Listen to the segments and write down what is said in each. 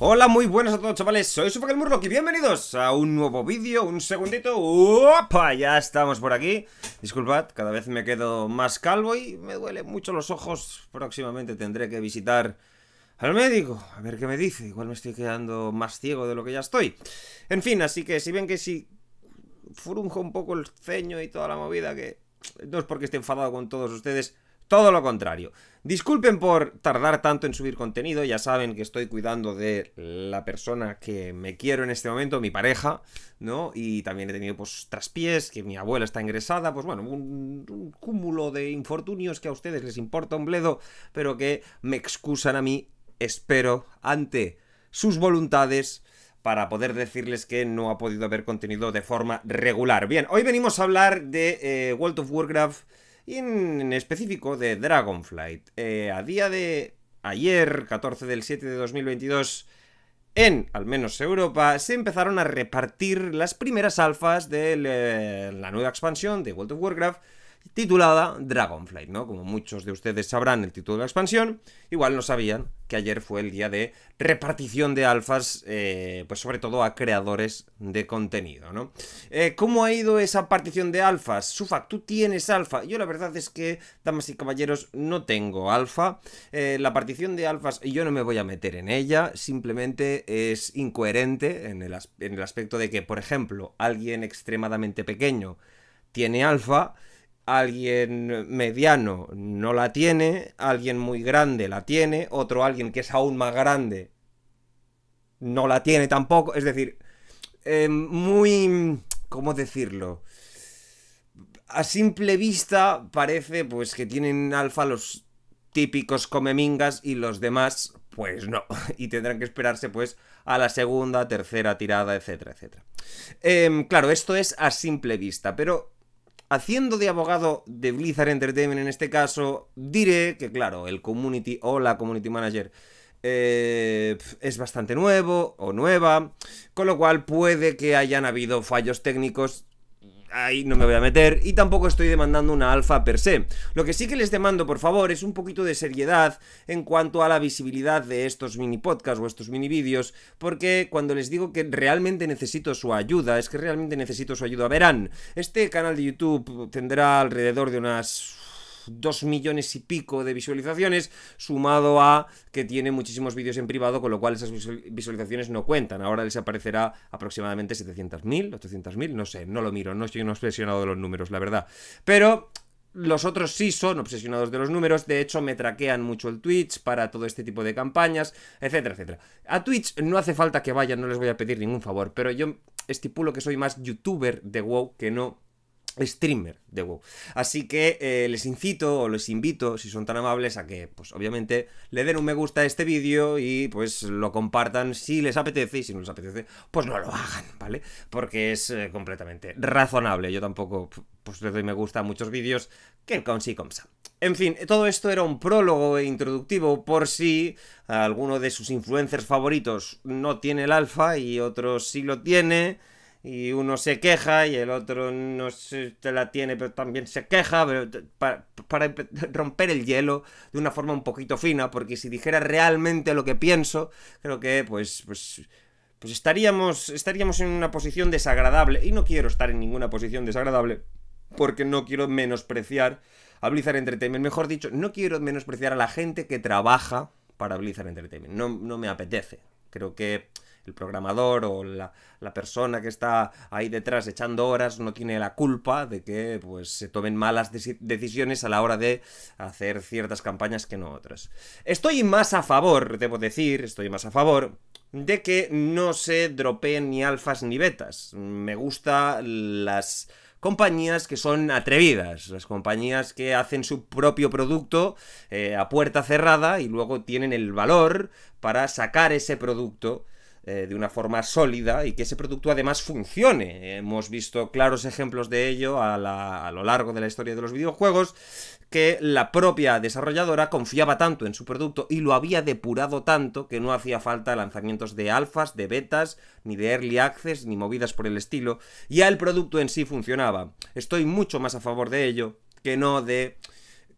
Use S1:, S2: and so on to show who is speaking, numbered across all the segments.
S1: Hola, muy buenas a todos chavales, soy Super y bienvenidos a un nuevo vídeo, un segundito Ya estamos por aquí Disculpad, cada vez me quedo más calvo y me duelen mucho los ojos Próximamente tendré que visitar al médico, a ver qué me dice Igual me estoy quedando más ciego de lo que ya estoy En fin, así que si ven que si frunjo un poco el ceño y toda la movida que... No es porque esté enfadado con todos ustedes todo lo contrario. Disculpen por tardar tanto en subir contenido, ya saben que estoy cuidando de la persona que me quiero en este momento, mi pareja, ¿no? Y también he tenido pues traspiés, que mi abuela está ingresada, pues bueno, un, cúmulo de infortunios que a ustedes les importa un bledo, pero que me excusan a mí, espero, ante sus voluntades para poder decirles que no ha podido haber contenido de forma regular. Bien, hoy venimos a hablar de eh, World of Warcraft y en, específico de Dragonflight. Eh, a día de ayer, 14 del 7 de 2022, en, al menos Europa, se empezaron a repartir las primeras alfas de eh, la nueva expansión de World of Warcraft titulada Dragonflight, ¿no? Como muchos de ustedes sabrán el título de la expansión, igual no sabían que ayer fue el día de repartición de alfas, eh, pues sobre todo a creadores de contenido, ¿no? Eh, ¿Cómo ha ido esa partición de alfas? Sufa, ¿tú tienes alfa? Yo la verdad es que, damas y caballeros, no tengo alfa. Eh, la partición de alfas yo no me voy a meter en ella, simplemente es incoherente en el aspecto de que, por ejemplo, alguien extremadamente pequeño tiene alfa alguien mediano no la tiene, alguien muy grande la tiene, otro alguien que es aún más grande no la tiene tampoco. Es decir, em, muy... ¿Cómo decirlo? A simple vista parece pues que tienen alfa los típicos comemingas y los demás pues no. Y tendrán que esperarse pues a la segunda, tercera tirada, etcétera, etcétera. Em, claro, esto es a simple vista, pero Haciendo de abogado de Blizzard Entertainment en este caso, diré que, claro, el community o la community manager eh, es bastante nuevo o nueva, con lo cual puede que hayan habido fallos técnicos ahí no me voy a meter y tampoco estoy demandando una alfa per se. Lo que sí que les demando, por favor, es un poquito de seriedad en cuanto a la visibilidad de estos mini podcasts o estos mini vídeos, porque cuando les digo que realmente necesito su ayuda, es que realmente necesito su ayuda. Verán, este canal de YouTube tendrá alrededor de unas dos millones y pico de visualizaciones, sumado a que tiene muchísimos vídeos en privado, con lo cual esas visualizaciones no cuentan. Ahora les aparecerá aproximadamente 700.000, 800.000, no sé, no lo miro, no estoy obsesionado de los números, la verdad. Pero los otros sí son obsesionados de los números, de hecho me traquean mucho el Twitch para todo este tipo de campañas, etcétera, etcétera. A Twitch no hace falta que vayan, no les voy a pedir ningún favor, pero yo estipulo que soy más youtuber de WoW que no streamer de WoW. Así que eh, les incito o les invito, si son tan amables, a que, pues obviamente, le den un me gusta a este vídeo y pues lo compartan si les apetece y si no les apetece, pues no lo hagan, ¿vale? Porque es eh, completamente razonable. Yo tampoco, pues le doy me gusta a muchos vídeos que con si En fin, todo esto era un prólogo e introductivo por si alguno de sus influencers favoritos no tiene el alfa y otros sí lo tiene y uno se queja y el otro no se la tiene pero también se queja pero para, romper el hielo de una forma un poquito fina porque si dijera realmente lo que pienso creo que pues, pues pues estaríamos estaríamos en una posición desagradable y no quiero estar en ninguna posición desagradable porque no quiero menospreciar a Blizzard Entertainment mejor dicho no quiero menospreciar a la gente que trabaja para Blizzard Entertainment no, no me apetece creo que el programador o la, persona que está ahí detrás echando horas no tiene la culpa de que pues, se tomen malas decisiones a la hora de hacer ciertas campañas que no otras. Estoy más a favor, debo decir, estoy más a favor de que no se dropeen ni alfas ni betas. Me gustan las compañías que son atrevidas, las compañías que hacen su propio producto eh, a puerta cerrada y luego tienen el valor para sacar ese producto eh, de una forma sólida y que ese producto además funcione. Hemos visto claros ejemplos de ello a, a lo largo de la historia de los videojuegos, que la propia desarrolladora confiaba tanto en su producto y lo había depurado tanto que no hacía falta lanzamientos de alfas, de betas, ni de early access, ni movidas por el estilo. Ya el producto en sí funcionaba. Estoy mucho más a favor de ello que no de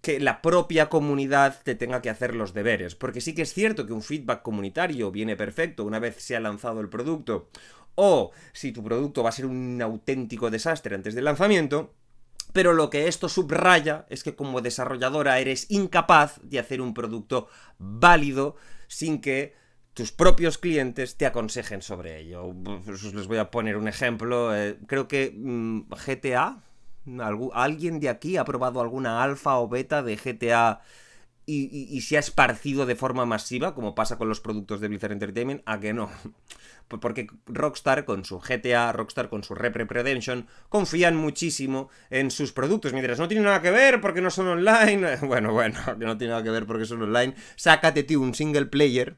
S1: que la propia comunidad te tenga que hacer los deberes. Porque sí que es cierto que un feedback comunitario viene perfecto una vez se ha lanzado el producto. O si tu producto va a ser un auténtico desastre antes del lanzamiento. Pero lo que esto subraya es que como desarrolladora eres incapaz de hacer un producto válido sin que tus propios clientes te aconsejen sobre ello. les voy a poner un ejemplo. Eh, creo que mm, GTA, ¿Alguien de aquí ha probado alguna alfa o beta de GTA y, se ha esparcido de forma masiva, como pasa con los productos de Blizzard Entertainment? ¿A que no? Pues porque Rockstar con su GTA, Rockstar con su Red Redemption, confían muchísimo en sus productos. Mientras no tiene nada que ver porque no son online. Bueno, bueno, que no tiene nada que ver porque son online. Sácate, tú un single player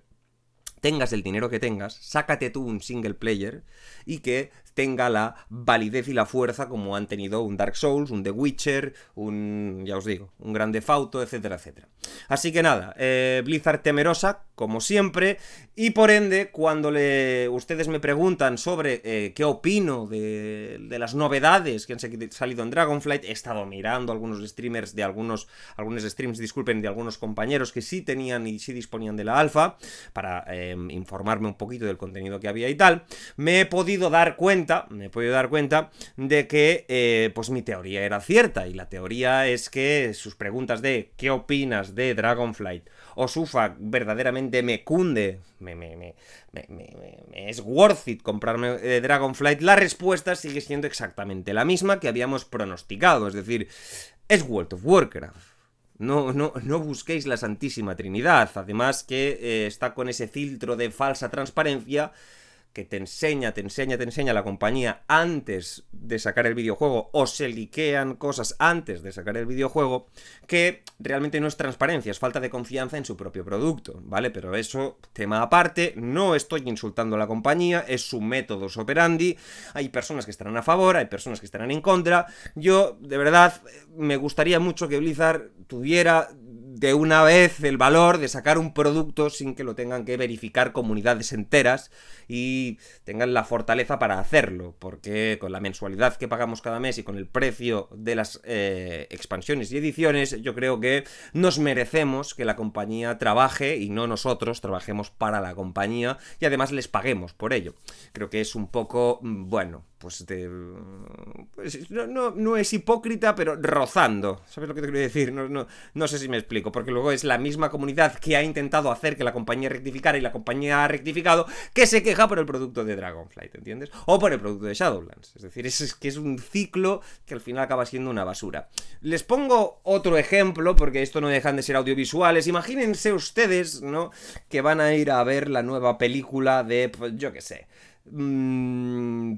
S1: tengas el dinero que tengas, sácate tú un single player y que tenga la validez y la fuerza como han tenido un Dark Souls, un The Witcher, un, ya os digo, un Grande Fauto, etcétera, etcétera. Así que nada, eh, Blizzard temerosa, como siempre, y por ende, cuando le, ustedes me preguntan sobre eh, qué opino de, las novedades que han salido en Dragonflight, he estado mirando algunos streamers de algunos, algunos streams, disculpen, de algunos compañeros que sí tenían y sí disponían de la alfa, para eh, informarme un poquito del contenido que había y tal, me he podido dar cuenta me he podido dar cuenta, de que eh, pues mi teoría era cierta. Y la teoría es que sus preguntas de ¿qué opinas de Dragonflight? o Sufa verdaderamente me cunde, me, me, me, es worth it comprarme eh, Dragonflight, la respuesta sigue siendo exactamente la misma que habíamos pronosticado. Es decir, es World of Warcraft. No, no, busquéis la Santísima Trinidad. Además que eh, está con ese filtro de falsa transparencia que te enseña, te enseña, te enseña la compañía antes de sacar el videojuego o se liquean cosas antes de sacar el videojuego, que realmente no es transparencia, es falta de confianza en su propio producto, ¿vale? Pero eso, tema aparte, no estoy insultando a la compañía, es su método operandi, hay personas que estarán a favor, hay personas que estarán en contra, yo de verdad me gustaría mucho que Blizzard tuviera de una vez el valor de sacar un producto sin que lo tengan que verificar comunidades enteras y tengan la fortaleza para hacerlo, porque con la mensualidad que pagamos cada mes y con el precio de las eh, expansiones y ediciones, yo creo que nos merecemos que la compañía trabaje y no nosotros trabajemos para la compañía y además les paguemos por ello. Creo que es un poco, mm, bueno, pues, pues no, es hipócrita, pero rozando. ¿Sabes lo que te quiero decir? No, sé si me explico, porque luego es la misma comunidad que ha intentado hacer que la compañía rectificara y la compañía ha rectificado, que se queja por el producto de Dragonflight, ¿entiendes? O por el producto de Shadowlands. Es decir, es, que es un ciclo que al final acaba siendo una basura. Les pongo otro ejemplo, porque esto no dejan de ser audiovisuales. Imagínense ustedes, ¿no? Que van a ir a ver la nueva película de, pues, yo qué sé. Mmm,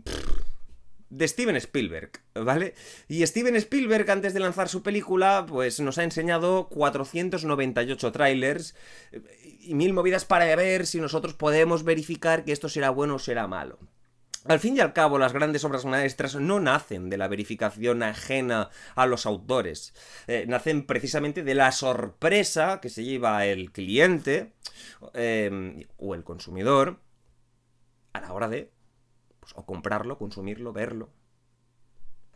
S1: de Steven Spielberg, ¿vale? Y Steven Spielberg antes de lanzar su película, pues nos ha enseñado 498 trailers eh, y mil movidas para ver si nosotros podemos verificar que esto será bueno o será malo. Al fin y al cabo, las grandes obras maestras no nacen de la verificación ajena a los autores, eh, nacen precisamente de la sorpresa que se lleva el cliente eh, o el consumidor a la hora de pues, o comprarlo, consumirlo, verlo.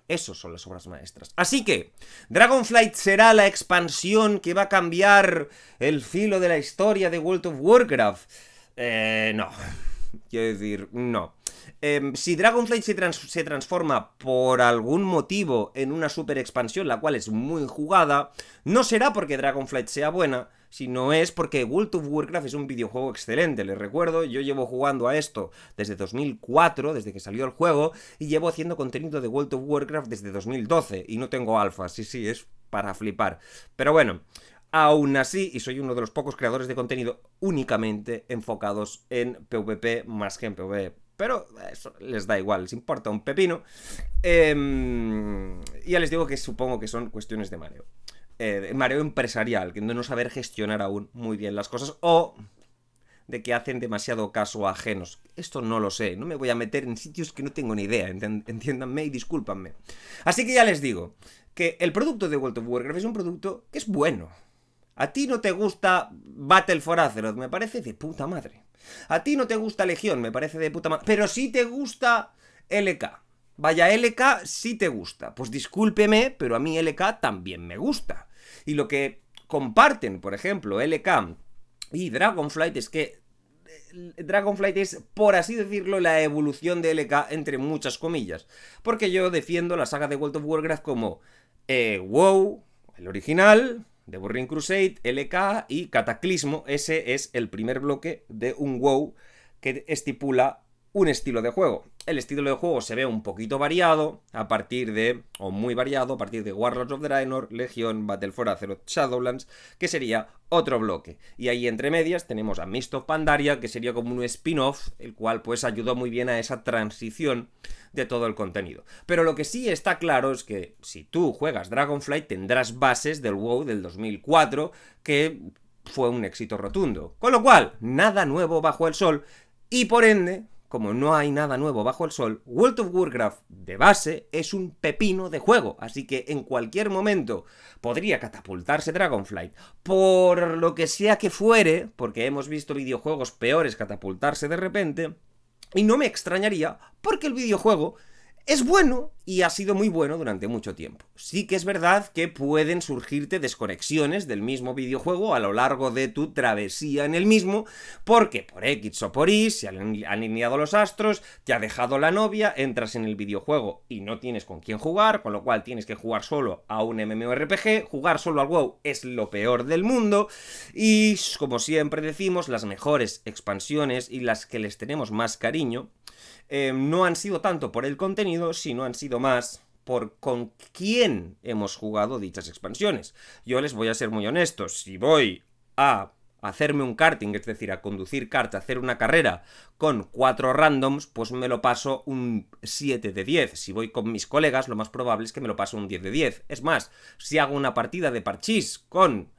S1: Esas son las obras maestras. Así que, Dragonflight será la expansión que va a cambiar el filo de la historia de World of Warcraft. Eh, no. Quiero decir, no. Em, si Dragonflight se, se, transforma por algún motivo en una super expansión, la cual es muy jugada, no será porque Dragonflight sea buena, si no es porque World of Warcraft es un videojuego excelente. Les recuerdo, yo llevo jugando a esto desde 2004, desde que salió el juego, y llevo haciendo contenido de World of Warcraft desde 2012, y no tengo alfa, sí, sí, es para flipar. Pero bueno, Aún así, y soy uno de los pocos creadores de contenido únicamente enfocados en PvP más que en PvE. Pero eso les da igual, les importa un pepino. Em, ya les digo que supongo que son cuestiones de mareo. Eh, mareo empresarial, que no saber gestionar aún muy bien las cosas o de que hacen demasiado caso a ajenos. Esto no lo sé, no me voy a meter en sitios que no tengo ni idea, entiéndanme y discúlpanme. Así que ya les digo que el producto de World of Warcraft es un producto que es bueno. A ti no te gusta Battle for Azeroth, me parece de puta madre. A ti no te gusta Legión, me parece de puta madre. Pero si te gusta LK. Vaya, LK sí te gusta. Pues discúlpeme, pero a mí LK también me gusta. Y lo que comparten, por ejemplo, LK y Dragonflight es que eh, Dragonflight es, por así decirlo, la evolución de LK entre muchas comillas. Porque yo defiendo la saga de World of Warcraft como eh, WoW, el original, The Burning Crusade, LK y Cataclismo. Ese es el primer bloque de un WoW que estipula un estilo de juego el estilo de juego se ve un poquito variado a partir de, o muy variado, a partir de Warlords of Draenor, Legion, Battle for Azeroth, Shadowlands, que sería otro bloque. Y ahí entre medias tenemos a Mist of Pandaria, que sería como un spin-off, el cual pues ayudó muy bien a esa transición de todo el contenido. Pero lo que sí está claro es que si tú juegas Dragonflight tendrás bases del WoW del 2004, que fue un éxito rotundo. Con lo cual, nada nuevo bajo el sol, y por ende, como no hay nada nuevo bajo el sol, World of Warcraft de base es un pepino de juego, así que en cualquier momento podría catapultarse Dragonflight. Por lo que sea que fuere, porque hemos visto videojuegos peores catapultarse de repente, y no me extrañaría porque el videojuego es bueno y ha sido muy bueno durante mucho tiempo. Sí que es verdad que pueden surgirte desconexiones del mismo videojuego a lo largo de tu travesía en el mismo, porque por X o por Y se han alineado los astros, te ha dejado la novia, entras en el videojuego y no tienes con quién jugar, con lo cual tienes que jugar solo a un MMORPG, jugar solo al WoW es lo peor del mundo, y como siempre decimos, las mejores expansiones y las que les tenemos más cariño Em, no han sido tanto por el contenido, sino han sido más por con quién hemos jugado dichas expansiones. Yo les voy a ser muy honesto, si voy a hacerme un karting, es decir, a conducir kart, a hacer una carrera con cuatro randoms, pues me lo paso un 7 de 10. Si voy con mis colegas, lo más probable es que me lo paso un 10 de 10. Es más, si hago una partida de parchís con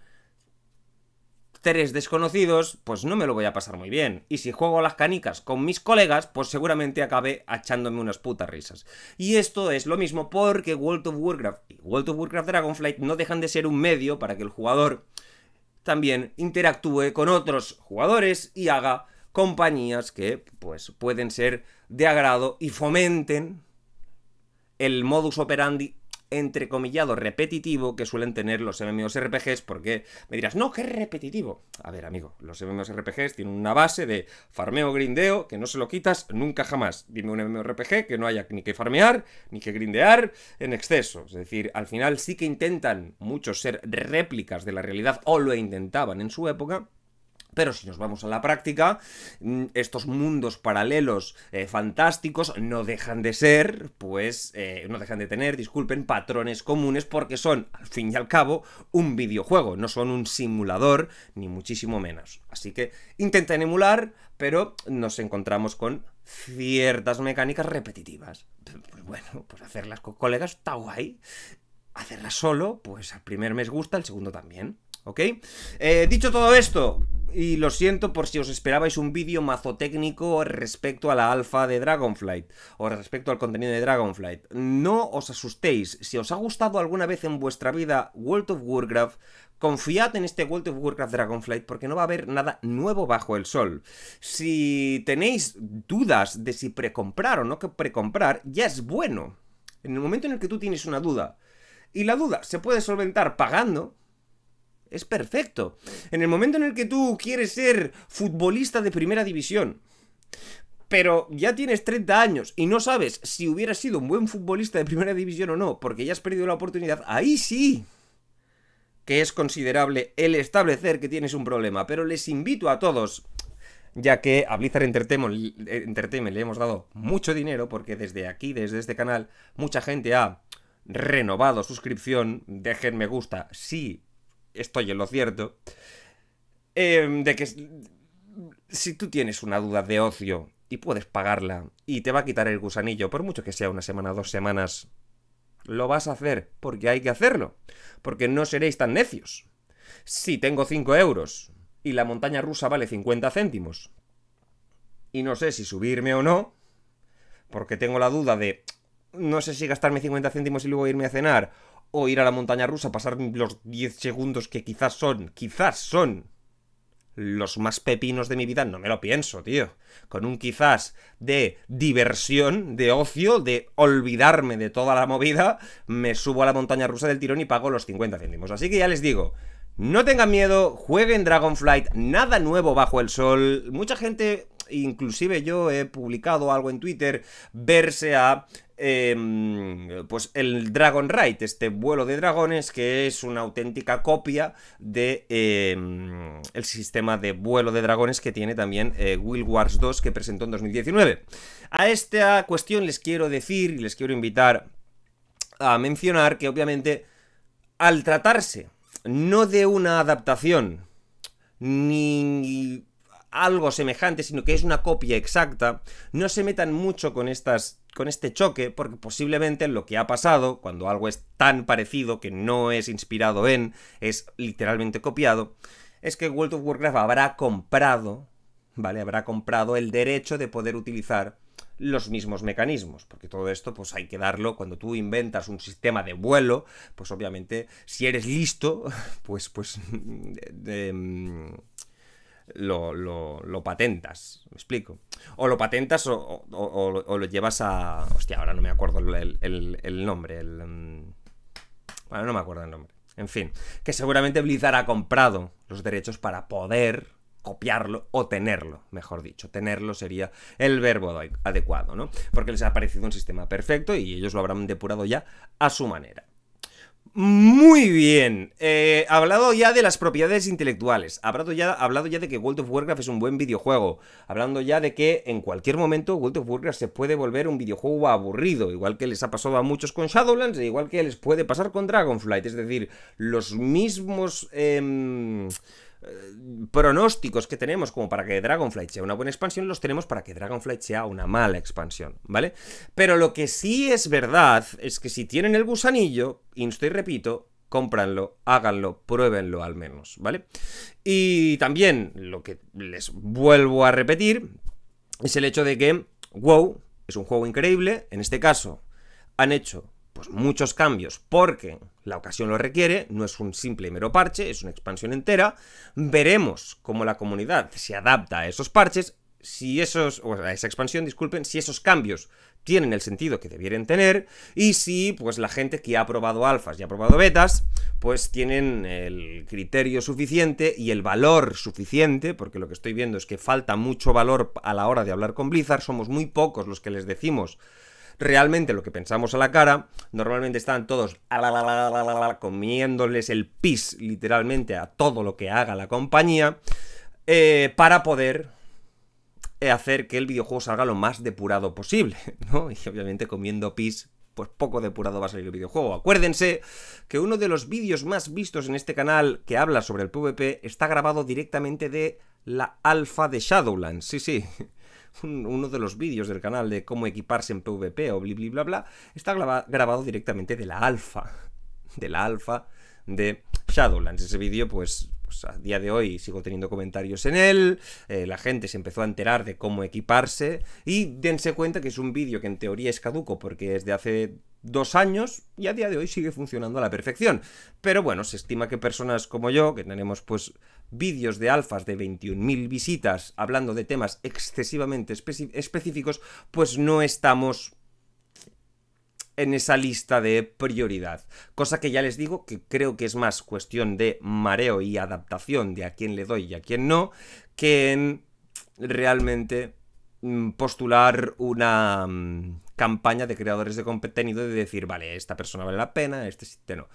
S1: tres desconocidos, pues no me lo voy a pasar muy bien. Y si juego a las canicas con mis colegas, pues seguramente acabe echándome unas putas risas. Y esto es lo mismo porque World of Warcraft y World of Warcraft Dragonflight no dejan de ser un medio para que el jugador también interactúe con otros jugadores y haga compañías que pues pueden ser de agrado y fomenten el modus operandi entrecomillado repetitivo que suelen tener los MMORPGs, porque me dirás, no, que repetitivo. A ver, amigo, los MMORPGs tienen una base de farmeo, grindeo, que no se lo quitas nunca jamás. Dime un MMORPG que no haya ni que farmear, ni que grindear en exceso. Es decir, al final sí que intentan muchos ser réplicas de la realidad, o lo intentaban en su época, pero si nos vamos a la práctica, mm, estos mundos paralelos eh, fantásticos no dejan de ser, pues, eh, no dejan de tener, disculpen, patrones comunes porque son, al fin y al cabo, un videojuego, no son un simulador, ni muchísimo menos. Así que intenten emular, pero nos encontramos con ciertas mecánicas repetitivas. Pues bueno, pues hacerlas con colegas está guay. Hacerlas solo, pues al primer mes gusta, el segundo también. ¿ok? Eh, dicho todo esto, y lo siento por si os esperabais un vídeo mazo técnico respecto a la alfa de Dragonflight o respecto al contenido de Dragonflight. No os asustéis, si os ha gustado alguna vez en vuestra vida World of Warcraft, confiad en este World of Warcraft Dragonflight porque no va a haber nada nuevo bajo el sol. Si tenéis dudas de si precomprar o no que precomprar, ya es bueno. En el momento en el que tú tienes una duda, y la duda se puede solventar pagando, es perfecto. En el momento en el que tú quieres ser futbolista de primera división, pero ya tienes 30 años y no sabes si hubieras sido un buen futbolista de primera división o no, porque ya has perdido la oportunidad, ahí sí que es considerable el establecer que tienes un problema. Pero les invito a todos, ya que a Blizzard Entertainment, eh, le hemos dado mucho dinero, porque desde aquí, desde este canal, mucha gente ha renovado suscripción, dejen me gusta, sí estoy en lo cierto, eh, de que si tú tienes una duda de ocio y puedes pagarla y te va a quitar el gusanillo, por mucho que sea una semana, dos semanas, lo vas a hacer porque hay que hacerlo, porque no seréis tan necios. Si tengo 5 euros y la montaña rusa vale 50 céntimos, y no sé si subirme o no, porque tengo la duda de, no sé si gastarme 50 céntimos y luego irme a cenar, o ir a la montaña rusa, pasar los 10 segundos que quizás son, quizás son los más pepinos de mi vida, no me lo pienso, tío. Con un quizás de diversión, de ocio, de olvidarme de toda la movida, me subo a la montaña rusa del tirón y pago los 50 céntimos. Así que ya les digo, no tengan miedo, jueguen Dragonflight, nada nuevo bajo el sol. Mucha gente inclusive yo he publicado algo en Twitter, verse a Em, pues el Dragon Ride, este vuelo de dragones que es una auténtica copia de em, el sistema de vuelo de dragones que tiene también Will eh, Wars 2 que presentó en 2019. A esta cuestión les quiero decir y les quiero invitar a mencionar que obviamente al tratarse no de una adaptación ni algo semejante, sino que es una copia exacta, no se metan mucho con estas con este choque, porque posiblemente lo que ha pasado, cuando algo es tan parecido que no es inspirado en, es literalmente copiado, es que World of Warcraft habrá comprado, ¿vale? Habrá comprado el derecho de poder utilizar los mismos mecanismos, porque todo esto pues hay que darlo cuando tú inventas un sistema de vuelo, pues obviamente si eres listo, pues pues mm, lo, patentas, me explico. O lo patentas o, lo llevas a... Hostia, ahora no me acuerdo el, nombre, mm, Bueno, no me acuerdo el nombre. En fin, que seguramente Blizzard ha comprado los derechos para poder copiarlo o tenerlo, mejor dicho. Tenerlo sería el verbo adecuado, ¿no? Porque les ha parecido un sistema perfecto y ellos lo habrán depurado ya a su manera. Muy bien. Eh, hablado ya de las propiedades intelectuales. Hablado ya, hablado ya de que World of Warcraft es un buen videojuego. Hablando ya de que en cualquier momento World of Warcraft se puede volver un videojuego aburrido. Igual que les ha pasado a muchos con Shadowlands, e igual que les puede pasar con Dragonflight. Es decir, los mismos. Em, eh, pronósticos que tenemos como para que Dragonflight sea una buena expansión, los tenemos para que Dragonflight sea una mala expansión, ¿vale? Pero lo que sí es verdad es que si tienen el gusanillo, insto y repito, cómpranlo, háganlo, pruébenlo al menos, ¿vale? Y también lo que les vuelvo a repetir es el hecho de que WoW es un juego increíble, en este caso han hecho pues muchos cambios porque la ocasión lo requiere, no es un simple y mero parche, es una expansión entera. Veremos cómo la comunidad se adapta a esos parches, si esos, o a esa expansión, disculpen, si esos cambios tienen el sentido que debieran tener y si pues la gente que ha probado alfas y ha probado betas pues tienen el criterio suficiente y el valor suficiente porque lo que estoy viendo es que falta mucho valor a la hora de hablar con Blizzard somos muy pocos los que les decimos realmente lo que pensamos a la cara, normalmente están todos comiéndoles el pis literalmente a todo lo que haga la compañía eh, para poder eh, hacer que el videojuego salga lo más depurado posible, ¿no? Y obviamente comiendo pis pues poco depurado va a salir el videojuego. Acuérdense que uno de los vídeos más vistos en este canal que habla sobre el PvP está grabado directamente de la alfa de Shadowlands. Sí, sí uno de los vídeos del canal de cómo equiparse en PvP o bli, bla bla, está grabado directamente de la alfa, de la alfa de Shadowlands. Ese vídeo, pues, pues a día de hoy sigo teniendo comentarios en él, eh, la gente se empezó a enterar de cómo equiparse y dense cuenta que es un vídeo que en teoría es caduco porque es de hace dos años y a día de hoy sigue funcionando a la perfección. Pero bueno, se estima que personas como yo, que tenemos pues vídeos de alfas de 21.000 visitas hablando de temas excesivamente específicos, pues no estamos en esa lista de prioridad. Cosa que ya les digo que creo que es más cuestión de mareo y adaptación de a quién le doy y a quién no, que en realmente mm, postular una mm, campaña de creadores de contenido de decir, vale, esta persona vale la pena, este, este no.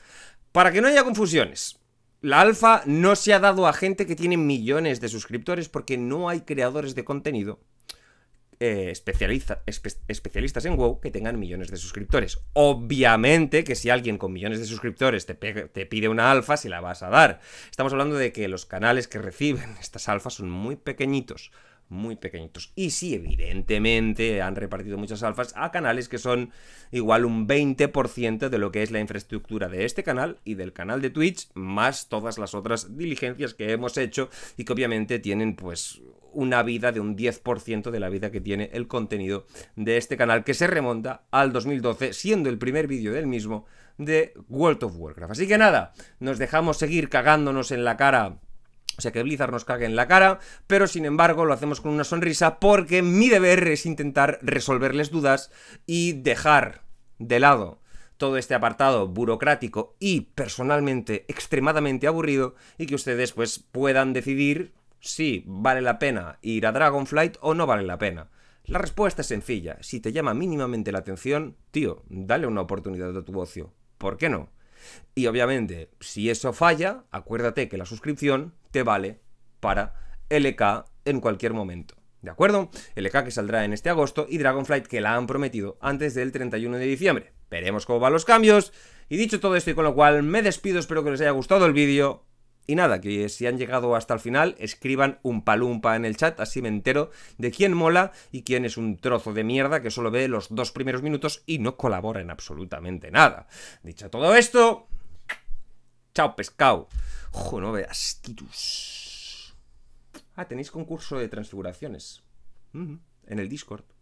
S1: Para que no haya confusiones, la alfa no se ha dado a gente que tiene millones de suscriptores porque no hay creadores de contenido eh, especialistas en WoW que tengan millones de suscriptores. Obviamente que si alguien con millones de suscriptores te, te pide una alfa, se la vas a dar. Estamos hablando de que los canales que reciben estas alfas son muy pequeñitos muy pequeñitos. Y sí, evidentemente han repartido muchas alfas a canales que son igual un 20% de lo que es la infraestructura de este canal y del canal de Twitch, más todas las otras diligencias que hemos hecho y que obviamente tienen pues una vida de un 10% de la vida que tiene el contenido de este canal que se remonta al 2012 siendo el primer vídeo del mismo de World of Warcraft. Así que nada, nos dejamos seguir cagándonos en la cara o sea, que Blizzard nos cague en la cara, pero sin embargo lo hacemos con una sonrisa porque mi deber es intentar resolverles dudas y dejar de lado todo este apartado burocrático y personalmente extremadamente aburrido y que ustedes pues puedan decidir si vale la pena ir a Dragonflight o no vale la pena. La respuesta es sencilla, si te llama mínimamente la atención, tío, dale una oportunidad a tu ocio. ¿Por qué no? Y obviamente, si eso falla, acuérdate que la suscripción te vale para LK en cualquier momento. ¿De acuerdo? LK que saldrá en este agosto y Dragonflight que la han prometido antes del 31 de diciembre. Veremos cómo van los cambios. Y dicho todo esto y con lo cual me despido, espero que les haya gustado el vídeo. Y nada, que si han llegado hasta el final, escriban un palumpa en el chat, así me entero de quién mola y quién es un trozo de mierda que solo ve los dos primeros minutos y no colabora en absolutamente nada. Dicho todo esto, chao pescado. no veas, Titus. Ah, tenéis concurso de transfiguraciones. En el Discord.